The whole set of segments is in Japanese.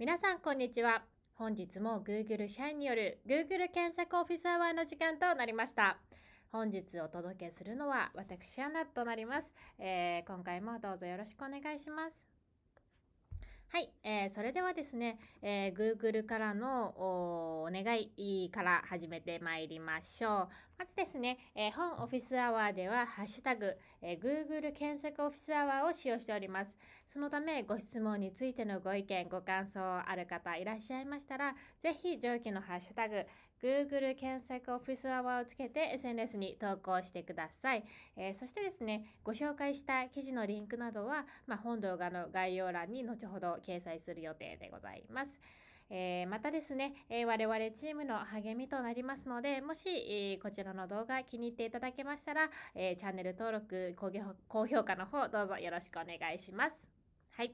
皆さんこんにちは。本日も Google 社員による Google 検索オフィスアワーの時間となりました。本日お届けするのは私アナとなります、えー、今回もどうぞよろしくお願いします。はい、えー、それではですね、えー、Google からのお願いから始めてまいりましょう。まずですね、えー、本オフィスアワーでは、ハッシュタグ、えー、Google 検索オフィスアワーを使用しております。そのため、ご質問についてのご意見、ご感想ある方いらっしゃいましたら、ぜひ上記のハッシュタグ、Google 検索オフィスアワーをつけて SNS に投稿してください。えー、そしてですね、ご紹介した記事のリンクなどは、まあ、本動画の概要欄に後ほど掲載する予定でございます。えー、またですね、えー、我々チームの励みとなりますので、もし、えー、こちらの動画気に入っていただけましたら、えチャンネル登録、高評価の方どうぞよろしくお願いします。はい。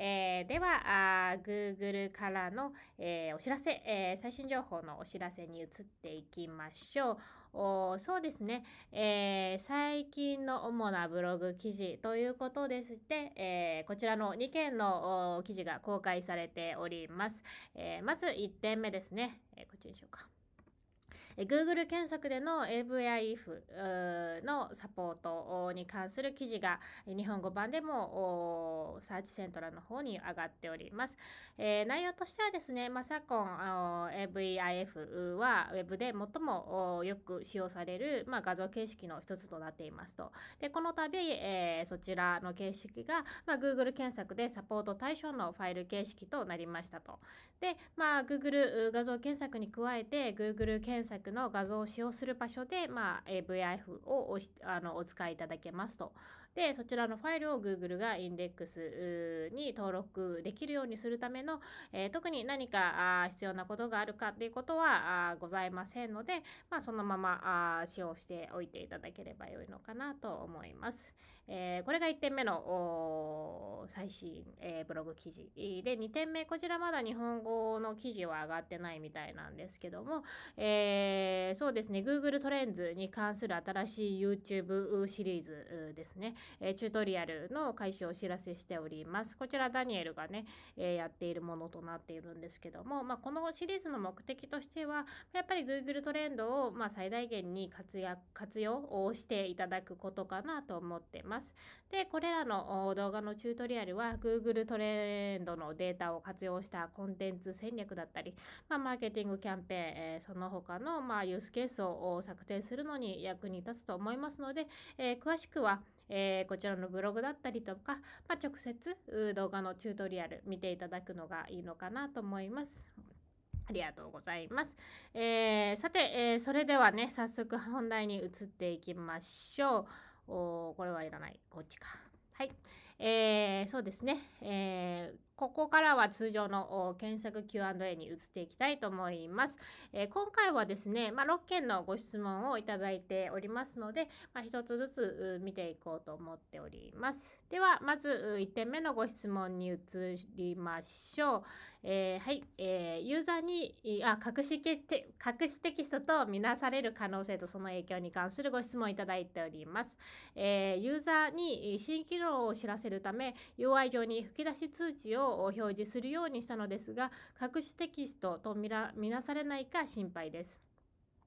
えー、ではあ、Google からの、えー、お知らせ、えー、最新情報のお知らせに移っていきましょう。おそうですね、えー、最近の主なブログ記事ということでして、えー、こちらの2件の記事が公開されております。えー、まず1点目ですね、えこっちにしようか。え Google 検索での AVIF のサポートに関する記事が日本語版でもサーチセントラの方に上がっております。えー、内容としてはですね、まあ、昨今 AVIF は Web で最もよく使用される、まあ、画像形式の一つとなっていますと。でこの度、えー、そちらの形式が、まあ、Google 検索でサポート対象のファイル形式となりましたと。で、まあ、Google 画像検索に加えて Google 検索の画像を使用する場所で、まあ、VIF をおしあのお使いいただけますと。で、そちらのファイルを Google がインデックスに登録できるようにするための、えー、特に何かあ必要なことがあるかっていうことはあございませんので、まあ、そのままあ使用しておいていただければ良いのかなと思います。えー、これが1点目の最新、えー、ブログ記事で2点目こちらまだ日本語の記事は上がってないみたいなんですけども、えー、そうですね Google トレンズに関する新しい YouTube シリーズですね、えチュートリアルの開始をお知らせしておりますこちらダニエルがね、えやっているものとなっているんですけども、まあ、このシリーズの目的としてはやっぱり Google トレンドをま最大限に活躍活用をしていただくことかなと思ってますます。で、これらの動画のチュートリアルは Google トレンドのデータを活用したコンテンツ戦略だったり、まあ、マーケティングキャンペーン、えー、その他の、まあ、ユースケースを策定するのに役に立つと思いますので、えー、詳しくは、えー、こちらのブログだったりとか、まあ、直接動画のチュートリアル見ていただくのがいいのかなと思います。ありがとうございます。えー、さて、えー、それではね、早速本題に移っていきましょう。おこれはいらない。こっちか。はい。えー、そうですね。えーここからは通常の検索 Q&A に移っていきたいと思います。えー、今回はですね、まあ、6件のご質問をいただいておりますので、まあ、1つずつ見ていこうと思っております。では、まず1点目のご質問に移りましょう。えー、はい、えー、ユーザーにあ隠しテ隠しテキストと見なされる可能性とその影響に関するご質問をいただいております。えユーザーに新機能を知らせるため、UI 上に吹き出し通知をを表示するようにしたのですが隠しテキストと見なされないか心配です。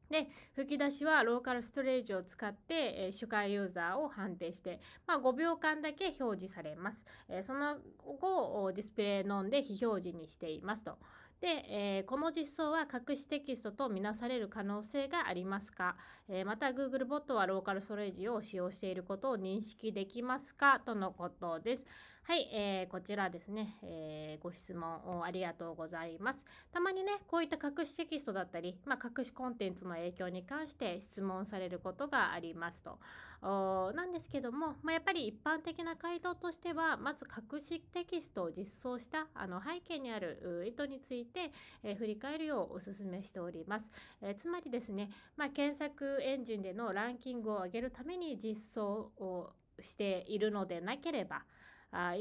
で吹き出しはローカルストレージを使って、えー、主会ユーザーを判定して、まあ、5秒間だけ表示されます、えー、その後ディスプレイのんで非表示にしていますとで、えー、この実装は隠しテキストと見なされる可能性がありますか、えー、また GoogleBot はローカルストレージを使用していることを認識できますかとのことです。はい、えー、こちらですね、えー、ご質問をありがとうございます。たまにね、こういった隠しテキストだったり、まあ、隠しコンテンツの影響に関して質問されることがありますと。なんですけども、まあ、やっぱり一般的な回答としては、まず隠しテキストを実装したあの背景にある意図についてて、えー、振り返るようお勧めしております。えー、つまりですね、まあ、検索エンジンでのランキングを上げるために実装をしているのでなければ、あ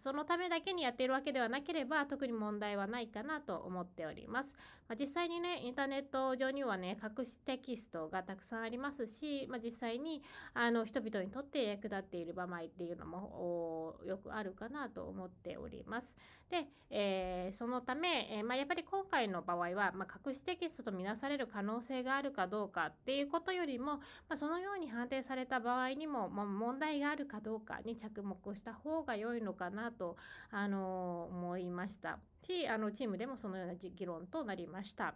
そのためだけにやっているわけではなければ特に問題はないかなと思っております。まあ、実際にねインターネット上にはね隠しテキストがたくさんありますし、まあ、実際にあの人々にとって役立っている場合っていうのもよくあるかなと思っております。で、えー、そのため、えー、まあ、やっぱり今回の場合は、まあ、隠しテキストと見なされる可能性があるかどうかっていうことよりも、まあ、そのように判定された場合にも、ま問題があるかどうかに着目した方が良いのかなと、あのー、思いましたしあのチームでもそのような議論となりました。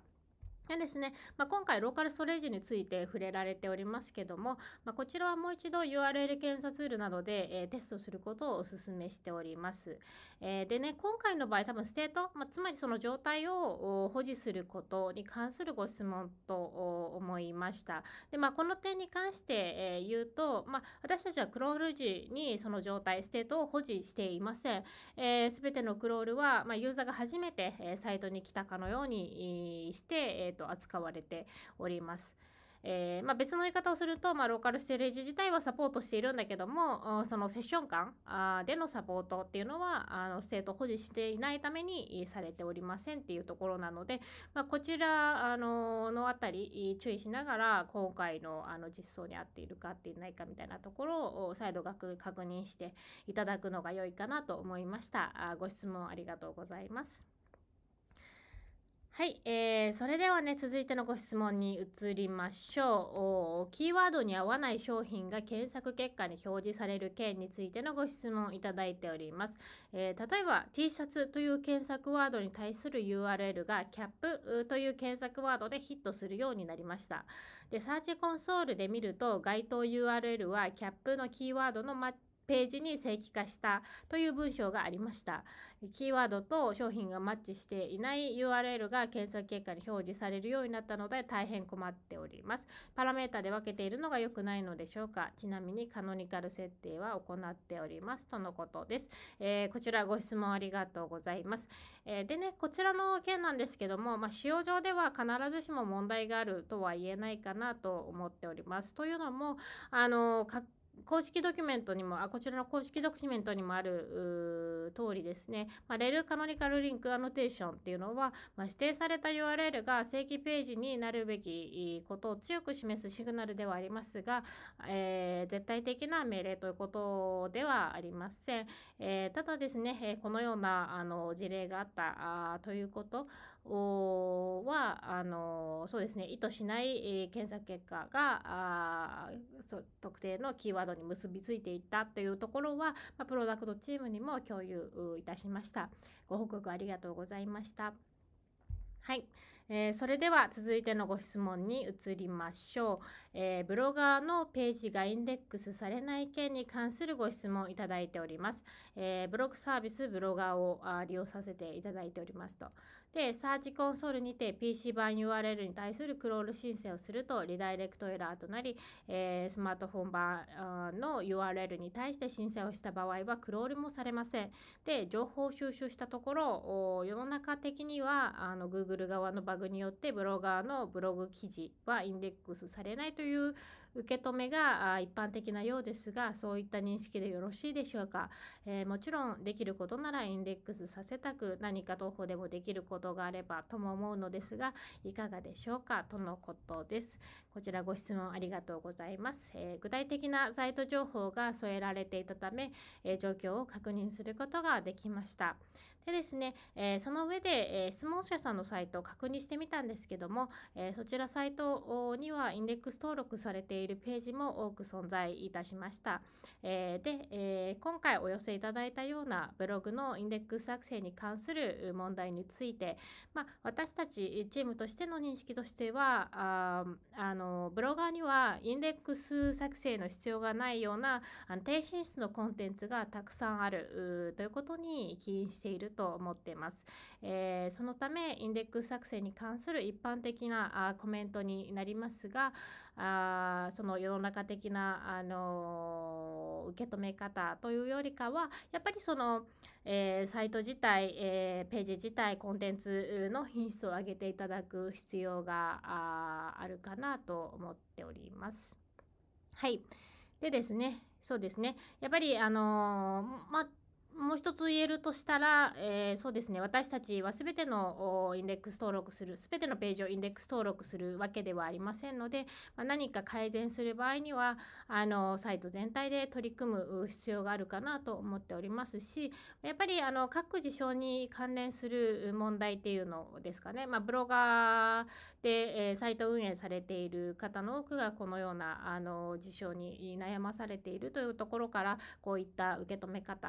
でですね、まあ、今回ローカルストレージについて触れられておりますけども、まあ、こちらはもう一度 URL 検査ツールなどで、えー、テストすることをお勧めしております。えー、でね、今回の場合多分ステート、まあ、つまりその状態を保持することに関するご質問と思いました。で、まあ、この点に関して、え言うと、まあ、私たちはクロール時にその状態、ステートを保持していません。す、えー、べ、てのクロールは、まあ、ユーザーが初めてサイトに来たかのようにして、ー、と扱われております。えーまあ、別の言い方をすると、まあ、ローカルステレージ自体はサポートしているんだけどもそのセッション間あでのサポートっていうのはあのステート保持していないためにされておりませんっていうところなので、まあ、こちらあののあたり注意しながら今回のあの実装に合っているか合っていないかみたいなところを再度確認していただくのが良いかなと思いました。ご質問ありがとうございます。はい、えー、それではね、続いてのご質問に移りましょう。キーワードに合わない商品が検索結果に表示される件についてのご質問をいただいております。えー、例えば、T シャツという検索ワードに対する URL がキャップという検索ワードでヒットするようになりました。で、サーチコンソールで見ると、該当 URL はキャップのキーワードのマッチページに正規化したという文章がありました。キーワードと商品がマッチしていない URL が検索結果に表示されるようになったので大変困っております。パラメータで分けているのが良くないのでしょうかちなみにカノニカル設定は行っておりますとのことです。えー、こちらご質問ありがとうございます。えー、でね、こちらの件なんですけども、まあ、使用上では必ずしも問題があるとは言えないかなと思っております。というのも、あの、公式ドキュメントにもあこちらの公式ドキュメントにもある通りですね、まあ、レールカノニカルリンクアノテーションっていうのは、まあ、指定された URL が正規ページになるべきことを強く示すシグナルではありますが、えー、絶対的な命令ということではありません、えー、ただですね、えこのようなあの事例があったということはあのそうですね意図しない、え検索結果があそ特定のキーワードに結びついていったというところは、まあ、プロダクトチームにも共有いたしました。ご報告ありがとうございました。はい、えー、それでは続いてのご質問に移りましょう、えー、ブロガーのページがインデックスされない件に関するご質問をいただいております、えー、ブログサービスブロガーを利用させていただいておりますとで、サーチコンソールにて PC 版 URL に対するクロール申請をするとリダイレクトエラーとなり、えー、スマートフォン版の URL に対して申請をした場合はクロールもされません。で、情報収集したところ、世の中的にはあの Google 側のバグによってブロガーのブログ記事はインデックスされないという受け止めが一般的なようですがそういった認識でよろしいでしょうか、えー、もちろんできることならインデックスさせたく何か投法でもできることがあればとも思うのですがいかがでしょうかとのことですこちらご質問ありがとうございます、えー、具体的なサイト情報が添えられていたため、えー、状況を確認することができましたでですね、えー、その上で、えー、質問者さんのサイトを確認してみたんですけども、えー、そちらサイトにはインデックス登録されているページも多く存在いたしました。えで、え今回お寄せいただいたようなブログのインデックス作成に関する問題について、まあ、私たちチームとしての認識としてはああのブロガーにはインデックス作成の必要がないようなあの低品質のコンテンツがたくさんあるということに起因していると思っています。えー、そのため、インデックス作成に関する一般的なあコメントになりますが、あその世の中的な、あのー、受け止め方というよりかは、やっぱりその、えー、サイト自体、えページ自体、コンテンツの品質を上げていただく必要があるかなと思っております。はい。でですね、そうですね。やっぱり、あのー、まあ、もう一つ言えるとしたら、えー、そうですね、私たちはすべてのインデックス登録する、すべてのページをインデックス登録するわけではありませんので、まあ、何か改善する場合には、あの、サイト全体で取り組む必要があるかなと思っておりますし、やっぱり、あの、各事象に関連する問題っていうのですかね、まあ、ブロガーで、サイト運営されている方の多くがこのようなあの事象に悩まされているというところからこういった受け止め方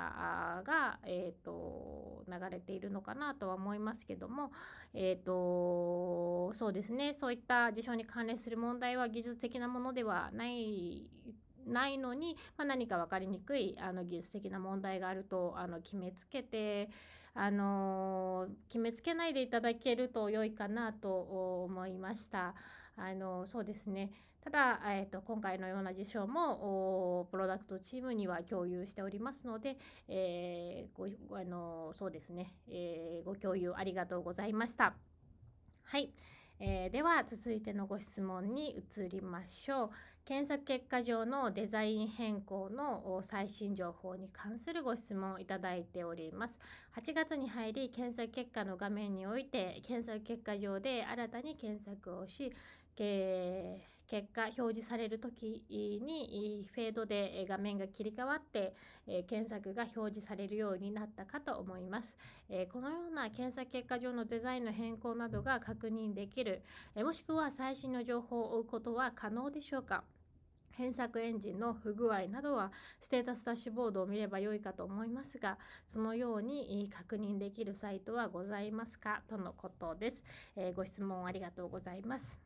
が、えーと、流れているのかなとは思いますけども、えーとそうですねそういった事象に関連する問題は技術的なものではないないのに、まあ、何か分かりにくいあの技術的な問題があるとあの決めつけてあの決めつけないでいただけると良いかなと思いました。あのそうですねただ、えーと、今回のような事象もプロダクトチームには共有しておりますので、えー、ごあのそうですね、えー、ご共有ありがとうございました。はいえー、では続いてのご質問に移りましょう検索結果上のデザイン変更の最新情報に関するご質問をいただいております8月に入り検索結果の画面において検索結果上で新たに検索をし、えー結果表示される時にフェードで画面が切り替わって検索が表示されるようになったかと思います。このような検索結果上のデザインの変更などが確認できる、もしくは最新の情報を追うことは可能でしょうか検索エンジンの不具合などはステータスダッシュボードを見ればよいかと思いますがそのように確認できるサイトはございますかとのことです、えご質問ありがとうございます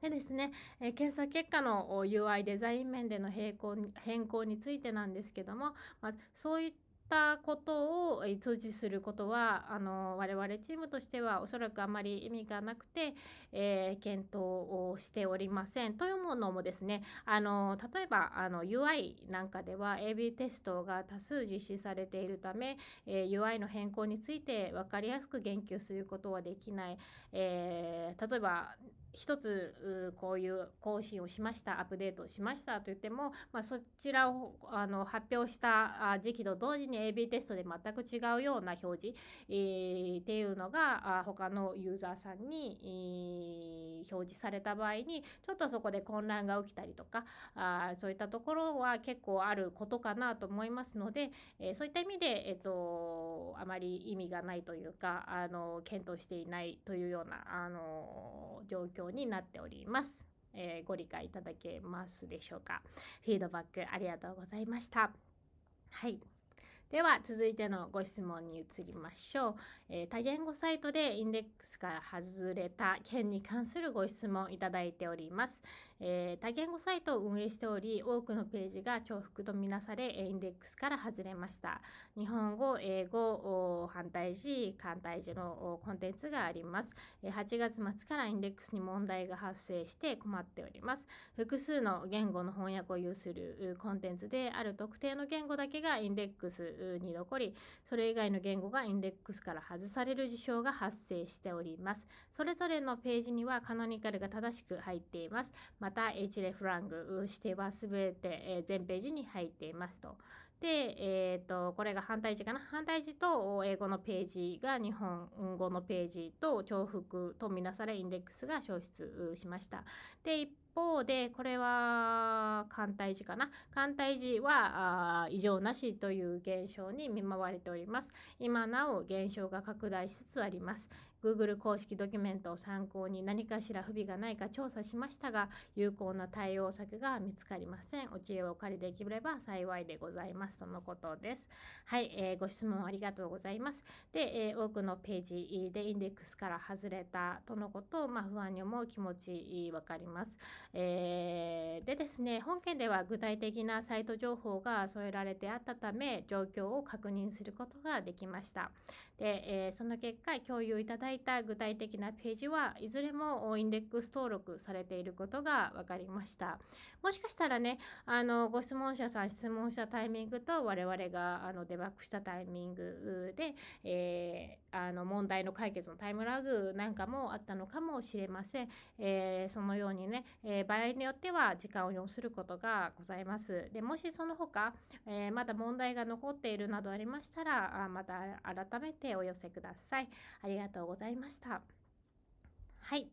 でですね、え検査結果の UI デザイン面での変更変更についてなんですけども、まあ、そういったことを通知することはあの我々チームとしてはおそらくあまり意味がなくて、えー、検討をしておりません。というものもですねあの例えばあの UI なんかでは AB テストが多数実施されているため、えー、UI の変更について分かりやすく言及することはできない、えー、例えば一つこういう更新をしましたアップデートしましたと言っても、まあ、そちらをあの発表した時期と同時に AB テストで全く違うような表示、えー、っていうのが他のユーザーさんに、えー、表示された場合にちょっとそこで混乱が起きたりとかあそういったところは結構あることかなと思いますので、えー、そういった意味で、えーと、とあまり意味がないというかあの検討していないというようなあの状況況になっております。えー、ご理解いただけますでしょうか。フィードバックありがとうございました。はい。では続いてのご質問に移りましょう、えー、多言語サイトでインデックスから外れた件に関するご質問いただいております、えー、多言語サイトを運営しており多くのページが重複とみなされインデックスから外れました日本語英語反対字反対字のコンテンツがあります8月末からインデックスに問題が発生して困っております複数の言語の翻訳を有するコンテンツである特定の言語だけがインデックスに残りそれ以外の言語がインデックスから外される事象が発生しておりますそれぞれのページにはカノニカルが正しく入っていますまた H レフラング指定は全て全ページに入っていますとで、えーと、これが反対字かな反対字と英語のページが日本語のページと重複とみなされインデックスが消失しましたで一方で、これは艦隊時かな。艦隊時は異常なしという現象に見舞われております。今なお現象が拡大しつつあります。Google 公式ドキュメントを参考に何かしら不備がないか調査しましたが、有効な対応策が見つかりません。お知恵をお借りできれば幸いでございます。とのことです。はい、えー、ご質問ありがとうございます。で、えー、多くのページでインデックスから外れたとのことを、まあ、不安に思う気持ち、わかります。えー、でですね、本件では具体的なサイト情報が添えられてあったため、状況を確認することができました。で、えその結果、共有いただだいた具体的なページはいずれもインデックス登録されていることが分かりました。もしかしたらね、あのご質問者さん質問したタイミングと我々があのデバッグしたタイミングで、えーあの問題の解決のタイムラグなんかもあったのかもしれません、えー、そのようにね、えー、場合によっては時間を要することがございますでもしその他、えー、まだ問題が残っているなどありましたらまた改めてお寄せくださいありがとうございましたはい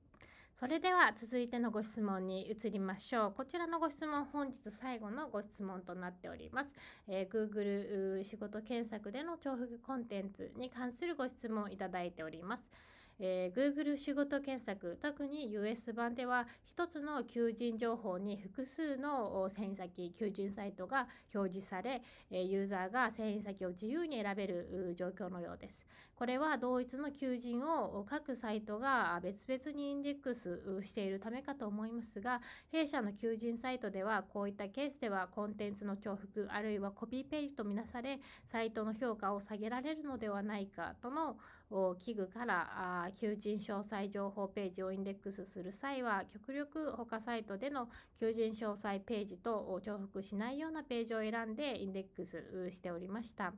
それでは続いてのご質問に移りましょう。こちらのご質問、本日最後のご質問となっております。えー、Google 仕事検索での重複コンテンツに関するご質問をいただいております。えー、Google 仕事検索、特に US 版では1つの求人情報に複数の遷移先、求人サイトが表示され、ユーザーが遷移先を自由に選べる状況のようです。これは同一の求人を各サイトが別々にインデックスしているためかと思いますが、弊社の求人サイトではこういったケースではコンテンツの重複あるいはコピーページとみなされ、サイトの評価を下げられるのではないかとの器具から求人詳細情報ページをインデックスする際は極力他サイトでの求人詳細ページと重複しないようなページを選んでインデックスしておりました。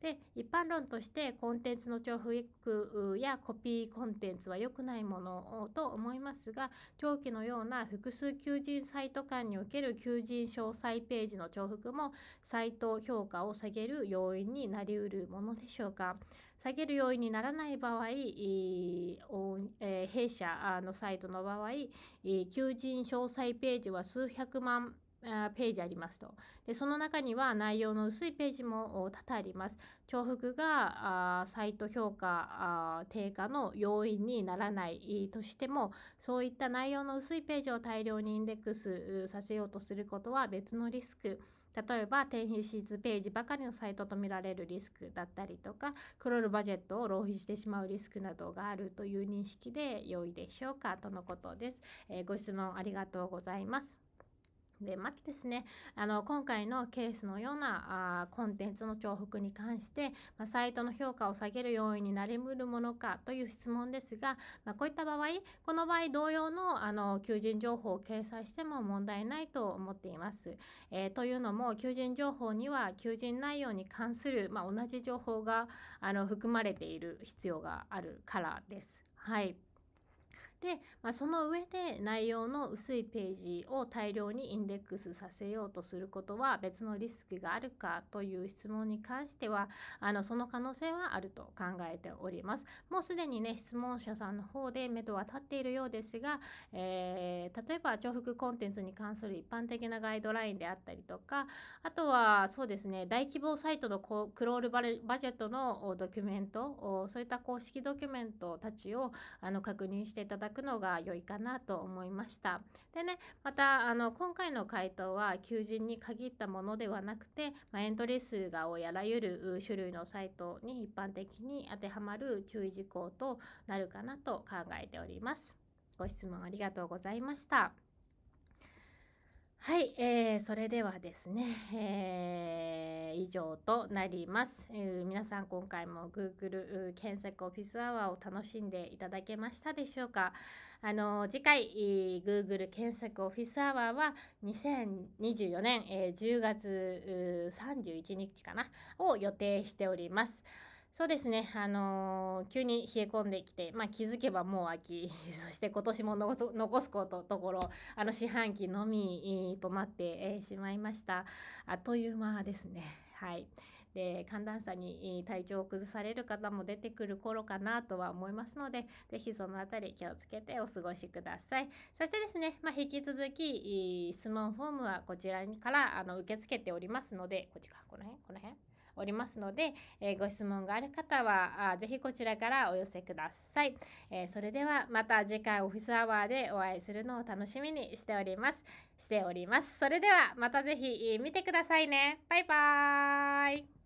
で一般論としてコンテンツの重複やコピーコンテンツは良くないものと思いますが長期のような複数求人サイト間における求人詳細ページの重複もサイト評価を下げる要因になりうるものでしょうか。下げる要因にならない場合、弊社のサイトの場合、求人詳細ページは数百万ページありますと。で、その中には内容の薄いページも多々あります。重複がサイト評価低下の要因にならないとしても、そういった内容の薄いページを大量にインデックスさせようとすることは別のリスク。例えば転品シーズページばかりのサイトと見られるリスクだったりとかクロールバジェットを浪費してしまうリスクなどがあるという認識で良いでしょうかとのことです、えー、ご質問ありがとうございますで、まずですね、あの、今回のケースのようなあコンテンツの重複に関して、まあ、サイトの評価を下げる要因になりうるものかという質問ですが、まあ、こういった場合、この場合同様のあの求人情報を掲載しても問題ないと思っています。えー、というのも、求人情報には求人内容に関する、まあ、同じ情報があの含まれている必要があるからです。はい。で、まあ、その上で内容の薄いページを大量にインデックスさせようとすることは別のリスクがあるかという質問に関してはあのその可能性はあると考えております。もうすでにね質問者さんの方で目処は立っているようですが、えー、例えば重複コンテンツに関する一般的なガイドラインであったりとかあとはそうですね大規模サイトのこうクロールバジェットのドキュメントそういった公式ドキュメントたちをあの確認していただくのが良いかなと思いました。でねまたあの今回の回答は求人に限ったものではなくて、まあ、エントリー数が多いあらゆる種類のサイトに一般的に当てはまる注意事項となるかなと考えております。ご質問ありがとうございました。はい、えー、それではですね、えー、以上となります、えー、皆さん今回も Google 検索オフィスアワーを楽しんでいただけましたでしょうかあの次回 Google 検索オフィスアワーは2024年、えー、10月31日かなを予定しております。そうですね、あのー、急に冷え込んできて、まあ、気づけばもう秋、そして今年も残すことところ、あの四半期のみとなってしまいました。あっという間ですね。はい、で寒暖差に体調を崩される方も出てくる頃かなとは思いますので、是非その辺り気をつけてお過ごしください。そしてですね、まあ、引き続き質問フォームはこちらからあの受け付けておりますので、こっちか、この辺、この辺。おりますので、えー、ご質問がある方はあぜひこちらからお寄せください、えー、それではまた次回オフィスアワーでお会いするのを楽しみにしておりますしておりますそれではまたぜひ見てくださいねバイバーイ